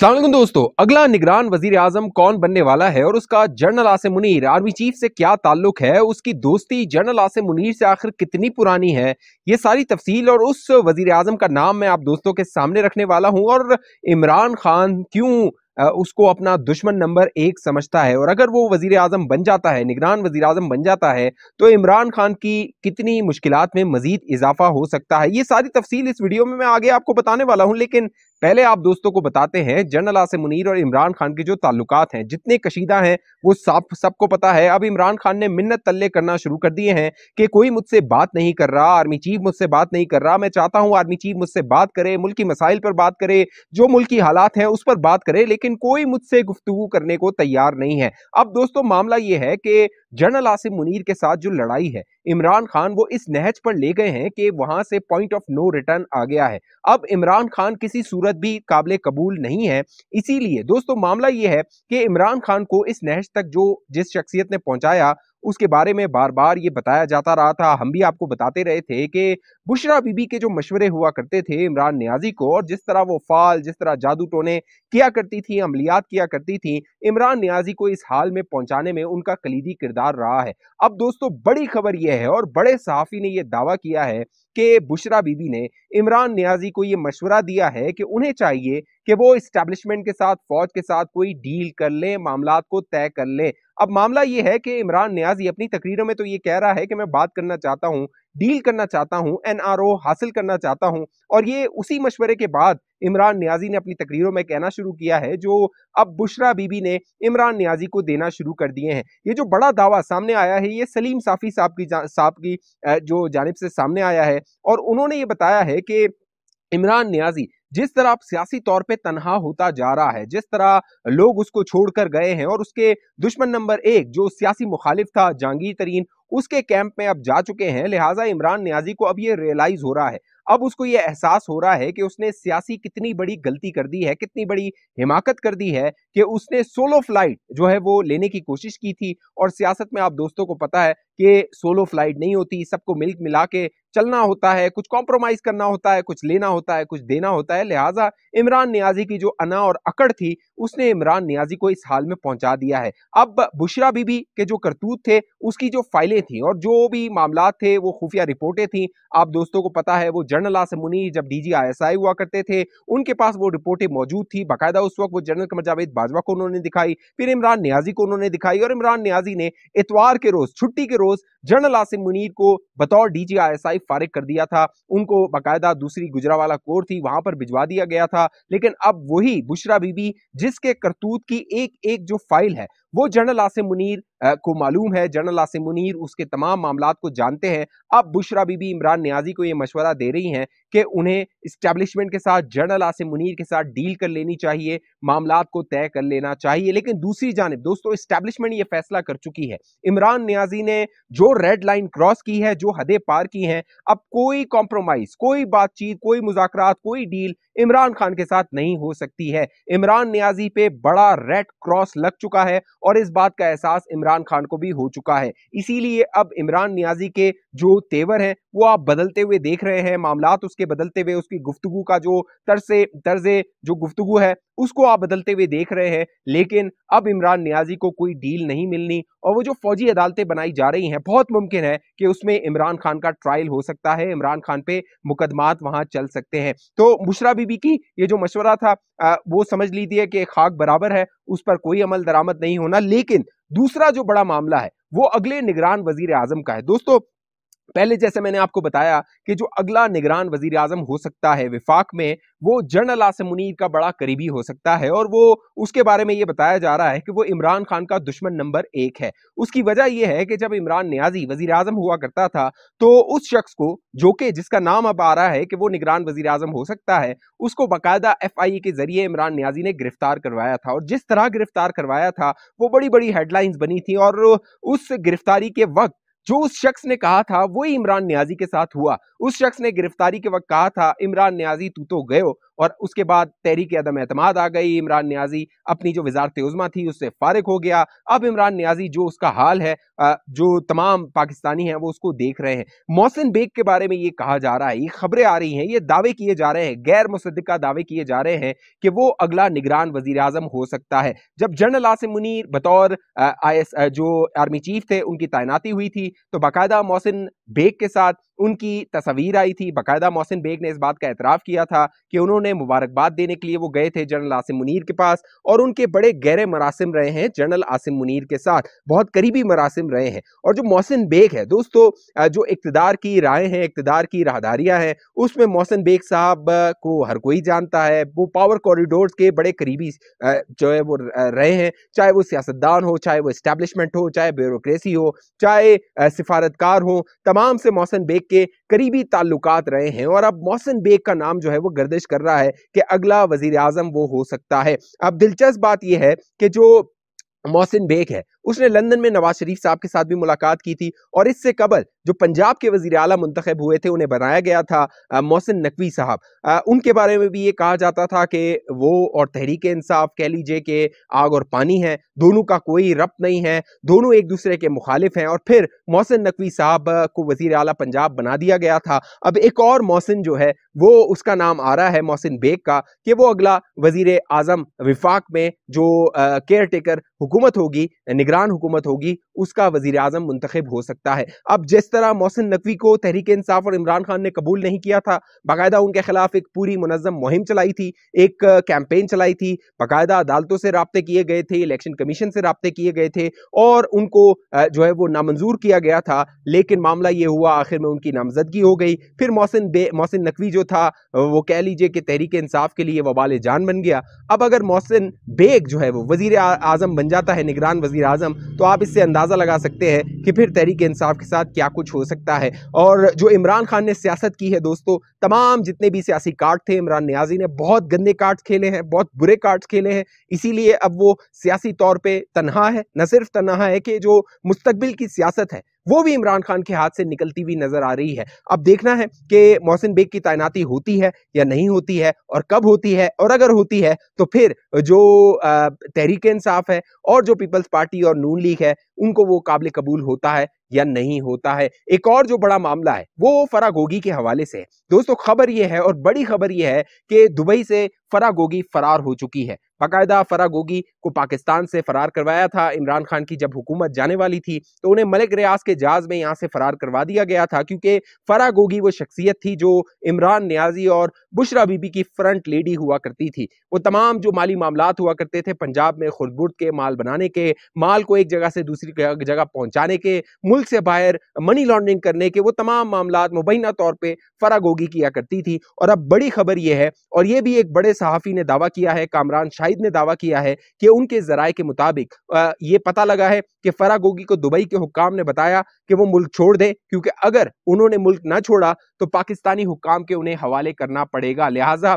सलामकुम दोस्तों अगला निगरान वजीर आजम कौन बनने वाला है और उसका general Asim Munir army chief से क्या ताल्लुक है उसकी दोस्ती जनरल आसिम मुनीर से आखिर कितनी पुरानी है ये सारी तफसील और उस वजीर आजम का नाम मैं आप दोस्तों के सामने रखने वाला हूँ और इमरान खान क्यों उसको अपना दुश्मन नंबर एक समझता है और अगर वो वजीर अजम बन जाता है निगरान वजीर अजम बन जाता है तो इमरान खान की कितनी मुश्किल में मजीद इजाफा हो सकता है ये सारी तफसील इस वीडियो में मैं आगे आपको बताने वाला हूँ लेकिन पहले आप दोस्तों को बताते हैं जनरल आसिम मुनीर और इमरान खान के जो ताल्लुक हैं जितने कशीदा हैं वो सब सबको पता है अब इमरान खान ने मिन्नत तल्ले करना शुरू कर दिए हैं कि कोई मुझसे बात नहीं कर रहा आर्मी चीफ मुझसे बात नहीं कर रहा मैं चाहता हूँ आर्मी चीफ मुझसे बात करे मुल्की मसाइल पर बात करे जो मुल्की हालात हैं उस पर बात करे लेकिन कोई मुझसे गुफ्तु करने को तैयार नहीं है अब दोस्तों मामला ये है कि जनरल आसिम मुनीर के साथ जो लड़ाई है इमरान खान वो इस नहज पर ले गए हैं कि वहां से पॉइंट ऑफ नो रिटर्न आ गया है अब इमरान खान किसी सूरत भी काबिल कबूल नहीं है इसीलिए दोस्तों मामला ये है कि इमरान खान को इस नहज तक जो जिस शख्सियत ने पहुंचाया उसके बारे में बार बार ये बताया जाता रहा था हम भी आपको बताते रहे थे कि बुशरा बीबी के जो मशवरे हुआ करते थे इमरान न्याजी को और जिस तरह वो फाल जिस तरह जादू टोने किया करती थी अमलियात किया करती थी इमरान न्याजी को इस हाल में पहुंचाने में उनका कलीदी किरदार रहा है अब दोस्तों बड़ी खबर यह है और बड़े सहाफ़ी ने यह दावा किया है कि बुशरा बीबी ने इमरान न्याजी को ये मशवरा दिया है कि उन्हें चाहिए कि वो इस्टेब्लिशमेंट के साथ फौज के साथ कोई डील कर लें मामला को तय कर लें अब मामला ये है कि इमरान न्याजी अपनी तकरीरों में तो ये कह रहा है कि मैं बात करना चाहता हूँ डील करना चाहता हूं एनआरओ हासिल करना चाहता हूं और ये उसी मशवरे के बाद इमरान न्याजी ने अपनी तकरीरों में कहना शुरू किया है जो अब बुशरा बीबी ने इमरान न्याजी को देना शुरू कर दिए हैं ये जो बड़ा दावा सामने आया है ये सलीम साफ़ी साहब की साहब की जो जानब से सामने आया है और उन्होंने ये बताया है कि इमरान न्याजी जिस तरह आप सियासी तौर पे तनहा होता जा रहा है जिस तरह लोग उसको छोड़कर गए हैं और उसके दुश्मन नंबर एक जो सियासी मुखालिफ था जहांगीर तरीन उसके कैंप में अब जा चुके हैं लिहाजा इमरान न्याजी को अब ये रियलाइज हो रहा है अब उसको ये एहसास हो रहा है कि उसने सियासी कितनी बड़ी गलती कर दी है कितनी बड़ी हिमाकत कर दी है कि उसने सोलो फ्लाइट जो है वो लेने की कोशिश की थी और सियासत में आप दोस्तों को पता है कि सोलो फ्लाइट नहीं होती सबको मिल मिला के चलना होता है कुछ कॉम्प्रोमाइज करना होता है कुछ लेना होता है कुछ देना होता है लिहाजा इमरान न्याजी की जो अना और अकड़ थी उसने इमरान न्याजी को इस हाल में पहुंचा दिया है अब बुशरा बीबी के जो करतूत थे उसकी जो फाइलें थी और जो भी मामला थे वो खुफिया रिपोर्टें थी आप दोस्तों को पता है वो जर्नल आसम मुनीर जब D G I S I हुआ करते थे उनके पास वो रिपोर्टें मौजूद थी बाकायदा उस वक्त वो जनरल कमर जावेद बाजवा को उन्होंने दिखाई फिर इमरान न्याजी को उन्होंने दिखाई और इमरान न्याजी ने इतवार के रोज छुट्टी के रोज जर्नल आसिम मुनीर को बतौर D G I S I फारिग कर दिया था उनको बाकायदा दूसरी गुजरावाला कोर्ट थी वहां पर भिजवा दिया गया था लेकिन अब वही बुशरा बीबी जिसके करतूत की एक एक जो फाइल है वो जनरल आसिम मुनीर को मालूम है जनरल आसिम मुनीर उसके तमाम मामला को जानते हैं अब बुशरा बीबी इमरान न्याजी को ये मशवरा दे रही हैं कि उन्हें इस्टेब्लिशमेंट के साथ जनरल आसिम मुनीर के साथ डील कर लेनी चाहिए मामला को तय कर लेना चाहिए लेकिन दूसरी जानब दोस्तों इस्टेब्लिशमेंट ये फैसला कर चुकी है इमरान न्याजी ने जो रेड लाइन क्रॉस की है जो हदें पार की हैं अब कोई कॉम्प्रोमाइज कोई बातचीत कोई मुजाकर कोई डील इमरान खान के साथ नहीं हो सकती है इमरान न्याजी पे बड़ा रेड क्रॉस लग चुका है और इस बात का एहसास इमरान खान को भी हो चुका है इसीलिए अब इमरान न्याजी के जो तेवर हैं वो आप बदलते हुए देख रहे हैं मामला उसके बदलते हुए उसकी गुफ्तु का जो तर्ज तर्ज जो गुफ्तु है उसको आप बदलते हुए देख रहे हैं लेकिन अब इमरान नियाजी को कोई डील नहीं मिलनी और वो जो फौजी अदालतें बनाई जा रही हैं बहुत मुमकिन है कि उसमें इमरान खान का ट्रायल हो सकता है इमरान खान पे मुकदमात वहां चल सकते हैं तो मुश्रा बीबी की ये जो मशवरा था वो समझ लीजिए कि खाक बराबर है उस पर कोई अमल दरामद नहीं होना लेकिन दूसरा जो बड़ा मामला है वो अगले निगरान वजीर आजम का है दोस्तों पहले जैसे मैंने आपको बताया कि जो अगला निगरान वजीर आजम हो सकता है विफाक में वो जनरल आसम मुनीर का बड़ा करीबी हो सकता है और वो उसके बारे में ये बताया जा रहा है कि वो इमरान खान का दुश्मन नंबर एक है उसकी वजह यह है कि जब इमरान न्याजी वजीर आजम हुआ करता था तो उस शख्स को जो कि जिसका नाम अब आ रहा है कि वो निगरान वजीर आजम हो सकता है उसको बाकायदा एफ आई ए के जरिए इमरान न्याजी ने गिरफ्तार करवाया था और जिस तरह गिरफ्तार करवाया था वो बड़ी बड़ी हेडलाइंस बनी थी और उस गिरफ्तारी के वक्त जो उस शख्स ने कहा था वही इमरान न्याजी के साथ हुआ उस शख्स ने गिरफ्तारी के वक्त कहा था इमरान न्याजी तू तो गयो और उसके बाद तहरीक अदम अहतमाद आ गई इमरान न्याजी अपनी जो वजारत उज़मा थी उससे फारग हो गया अब इमरान न्याजी जो उसका हाल है जो तमाम पाकिस्तानी हैं वो उसको देख रहे हैं मोहसिन बेग के बारे में ये कहा जा रहा है ये खबरें आ रही हैं ये दावे किए जा रहे हैं गैर मुसदा दावे किए जा रहे हैं कि वो अगला निगरान वजी अजम हो सकता है जब जनरल आसिम मुनीर बतौर आई जो आर्मी चीफ थे उनकी तैनाती हुई थी तो बाकायदा मोहसिन बेग के साथ उनकी तस्वीर आई थी बाकायदा मोहसिन बेग ने इस बात का एतराफ़ किया था कि उन्होंने मुबारकबाद देने के लिए वो गए थे जनरल आसिम मुनीर के पास और उनके बड़े गहरे मरासम रहे हैं जनरल आसिम मुनीर के साथ बहुत करीबी मरासम रहे हैं और जो मोहसिन बेग है दोस्तों जो इकतदार की राय हैं इकतदार की राहदारियाँ हैं उसमें मोहसिन बेग साहब को हर कोई जानता है वो पावर कॉरिडोर के बड़े करीबी जो है वो रहे हैं चाहे वो सियासतदान हो चाहे वो इस्टेबलिशमेंट हो चाहे ब्यूरोसी हो चाहे सिफारतकार हो तमाम से मोहसिन बेग के करीबी ताल्लुकात रहे हैं और अब मोहसिन बेग का नाम जो है वो गर्दिश कर रहा है कि अगला वजीर आजम वो हो सकता है अब दिलचस्प बात यह है कि जो मोहसिन बेग है उसने लंदन में नवाज शरीफ साहब के साथ भी मुलाकात की थी और इससे कबल जो पंजाब के वजीर अला मंतखब हुए थे उन्हें बनाया गया था मोहसिन नकवी साहब उनके बारे में भी ये कहा जाता था कि वो और तहरीक इंसाफ कह लीजिए कि आग और पानी है दोनों का कोई रब नहीं है दोनों एक दूसरे के मुखालिफ हैं और फिर मोहसिन नकवी साहब को वजीर अला पंजाब बना दिया गया था अब एक और मोहसिन जो है वो उसका नाम आ रहा है मोहसिन बेग का कि वो अगला वजीर आजम विफाक में जो केयर टेकर हुकूमत होगी निगरान हुकूमत होगी उसका वजीर अजम मुंतखब हो सकता है अब जिस तरह मोहसिन नकवी को तहरीक इंसाफ और इमरान खान ने कबूल नहीं किया था बाकायदा उनके खिलाफ एक पूरी मुनजम मुहिम चलाई थी एक कैंपेन चलाई थी बाकायदा अदालतों से रबते किए गए थे इलेक्शन कमीशन से रबते किए गए थे और उनको जो है वो नामंजूर किया गया था लेकिन मामला ये हुआ आखिर में उनकी नामजदगी हो गई फिर मोहसिन बे मोहसिन नकवी जो था वो कह लीजिए कि तहरीक इंसाफ के लिए वबाल जान बन गया अब अगर मोहसिन बेग जो है वो वजीर आजम बन जाता है निगरान वजीर आजम तो आप इससे अंदाजा अंदाज़ा लगा सकते हैं कि फिर तहरीक इंसाफ के साथ क्या कुछ हो सकता है और जो इमरान खान ने सियासत की है दोस्तों तमाम जितने भी सियासी कार्ड थे इमरान न्याजी ने बहुत गंदे कार्ड खेले हैं बहुत बुरे कार्ड खेले हैं इसीलिए अब वो सियासी तौर पर तनहा है न सिर्फ तनहा है कि जो मुस्तबिल की सियासत है वो भी इमरान खान के हाथ से निकलती हुई नजर आ रही है अब देखना है कि मोहसिन बेग की तैनाती होती है या नहीं होती है और कब होती है और अगर होती है तो फिर जो तहरीक इंसाफ है और जो पीपल्स पार्टी और नून लीग है उनको वो काबिल कबूल होता है या नहीं होता है एक और जो बड़ा मामला है वो फरा गोगी के हवाले से है दोस्तों खबर ये है और बड़ी खबर ये है कि दुबई से फरा गोगी फरार हो चुकी है बाकायदा फरा गोगी को पाकिस्तान से फरार करवाया था इमरान खान की जब हुकूमत जाने वाली थी तो उन्हें मलिक रियाज के जहाज में यहाँ से फरार करवा दिया गया था क्योंकि फरा गोगी वो शख्सियत थी जो इमरान न्याजी और बुशरा बीबी की फ्रंट लेडी हुआ करती थी वो तमाम जो माली मामला हुआ करते थे पंजाब में खुदबुर्द के माल बनाने के माल को एक जगह से दूसरी जगह पहुँचाने के मुल्क से बाहर मनी लॉन्ड्रिंग करने के वो तमाम मामला मुबैना तौर पर फरा गोगी किया करती थी और अब बड़ी खबर यह है और ये भी एक बड़े सहाफ़ी ने दावा किया है कामरान शाह शाहिद ने दावा किया है कि उनके जराए के मुताबिक ये पता लगा है कि फरा गोगी को दुबई के हुक्काम ने बताया कि वो मुल्क छोड़ दे क्योंकि अगर उन्होंने मुल्क ना छोड़ा तो पाकिस्तानी हुक्काम के उन्हें हवाले करना पड़ेगा लिहाजा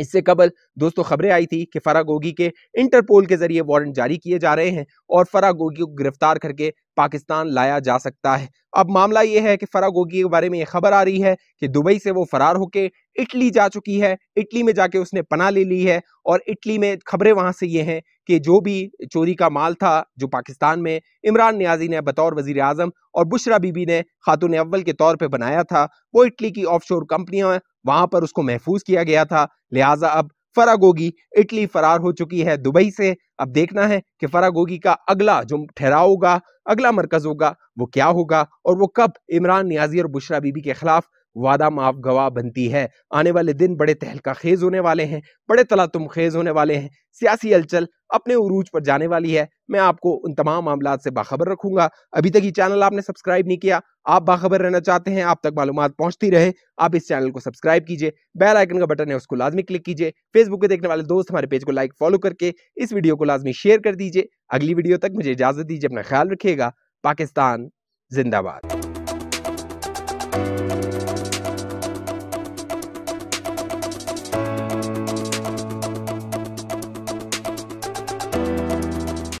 इससे कबल दोस्तों खबरें आई थी कि फरा गोगी के इंटरपोल के जरिए वारंट जारी किए जा रहे हैं और फरा गोगी को गिरफ्तार करके पाकिस्तान लाया जा सकता है अब मामला ये है कि फरा गोगी के बारे में ये खबर आ रही है कि दुबई से वो फरार होके इटली जा चुकी है इटली में जाके उसने पना ले ली है और इटली में खबरें वहाँ से ये हैं कि जो भी चोरी का माल था जो पाकिस्तान में इमरान न्याजी ने बतौर वजीर अजम और बुशरा बीबी ने खातून अव्वल के तौर पर बनाया था वो इटली की ऑफ कंपनियां वहां पर उसको महफूज किया गया था लिहाजा अब फरा गोगी इटली फरार हो चुकी है दुबई से अब देखना है कि फरा गोगी का अगला जो ठहराव होगा अगला मरकज होगा वो क्या होगा और वो कब इमरान न्याजी और बुशरा बीबी के खिलाफ वादा माफ गवाह बनती है आने वाले दिन बड़े तहलका खेज होने वाले हैं बड़े तलातुम खेज होने वाले हैं सियासी हलचल अपने उरूज पर जाने वाली है मैं आपको उन तमाम मामला से बाखबर रखूंगा अभी तक ये चैनल आपने सब्सक्राइब नहीं किया आप बाखबर रहना चाहते हैं आप तक मालूम पहुंचती रहे आप इस चैनल को सब्सक्राइब कीजिए बेल आइकन का बटन है उसको लाजमी क्लिक कीजिए फेसबुक पे देखने वाले दोस्त हमारे पेज को लाइक फॉलो करके इस वीडियो को लाजमी शेयर कर दीजिए अगली वीडियो तक मुझे इजाजत दीजिए अपना ख्याल रखिएगा पाकिस्तान जिंदाबाद